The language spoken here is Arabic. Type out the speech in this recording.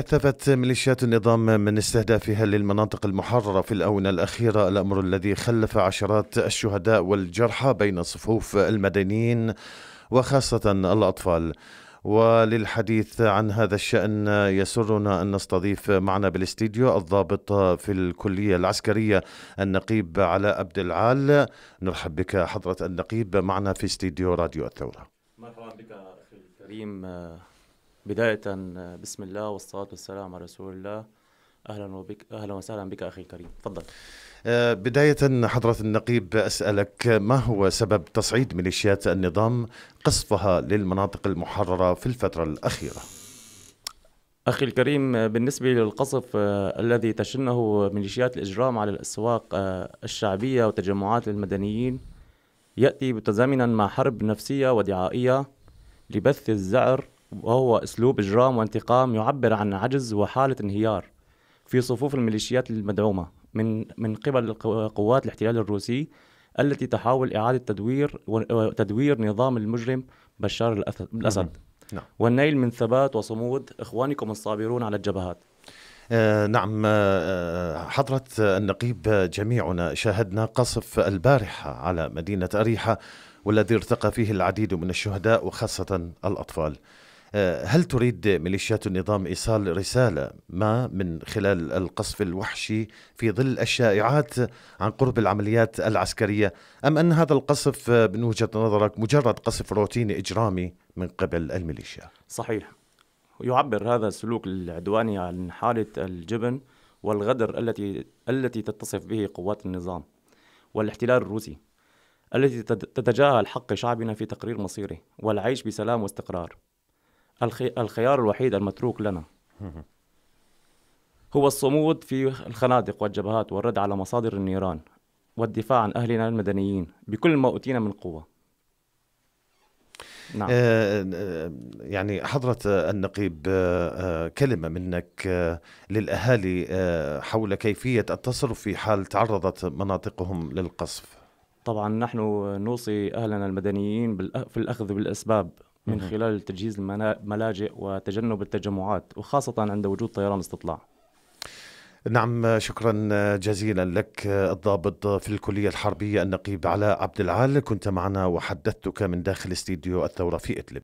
كثفت ميليشيات النظام من استهدافها للمناطق المحررة في الآونة الأخيرة الأمر الذي خلف عشرات الشهداء والجرحى بين صفوف المدنيين وخاصة الأطفال وللحديث عن هذا الشأن يسرنا أن نستضيف معنا بالاستديو الضابط في الكلية العسكرية النقيب علاء عبد العال نرحب بك حضرة النقيب معنا في استديو راديو الثورة مرحبا بك أخي الكريم بداية بسم الله والصلاة والسلام على رسول الله أهلا وبك أهلا وسهلا بك أخي الكريم تفضل آه، بداية حضرة النقيب أسألك ما هو سبب تصعيد ميليشيات النظام قصفها للمناطق المحررة في الفترة الأخيرة؟ أخي الكريم بالنسبة للقصف آه، الذي تشنه ميليشيات الإجرام على الأسواق آه، الشعبية وتجمعات المدنيين يأتي متزامنا مع حرب نفسية ودعائية لبث الزعر وهو أسلوب إجرام وانتقام يعبر عن عجز وحالة انهيار في صفوف الميليشيات المدعومة من من قبل قوات الاحتلال الروسي التي تحاول إعادة تدوير تدوير نظام المجرم بشار الأسد نعم. والنيل من ثبات وصمود إخوانكم الصابرون على الجبهات آه نعم آه،, آه حضرة النقيب جميعنا شاهدنا قصف البارحة على مدينة أريحة والذي ارتقى فيه العديد من الشهداء وخاصة الأطفال آه، هل تريد ميليشيات النظام ايصال رساله ما من خلال القصف الوحشي في ظل الشائعات عن قرب العمليات العسكريه ام ان هذا القصف آه، من وجهه نظرك مجرد قصف روتيني اجرامي من قبل الميليشيا صحيح يعبر هذا السلوك العدواني عن حاله الجبن والغدر التي التي تتصف به قوات النظام والاحتلال الروسي التي تتجاهل حق شعبنا في تقرير مصيره والعيش بسلام واستقرار الخيار الوحيد المتروك لنا هو الصمود في الخنادق والجبهات والرد على مصادر النيران والدفاع عن أهلنا المدنيين بكل ما أوتينا من قوة نعم. آه، آه، يعني حضرة النقيب آه، كلمة منك للأهالي حول كيفية التصرف في حال تعرضت مناطقهم للقصف طبعا نحن نوصي أهلنا المدنيين في الأخذ بالأسباب من خلال تجهيز الملاجئ وتجنب التجمعات وخاصة عند وجود طيران استطلاع نعم شكرا جزيلا لك الضابط في الكلية الحربية النقيب علاء عبد العال كنت معنا وحدثتك من داخل استديو الثورة في إدلب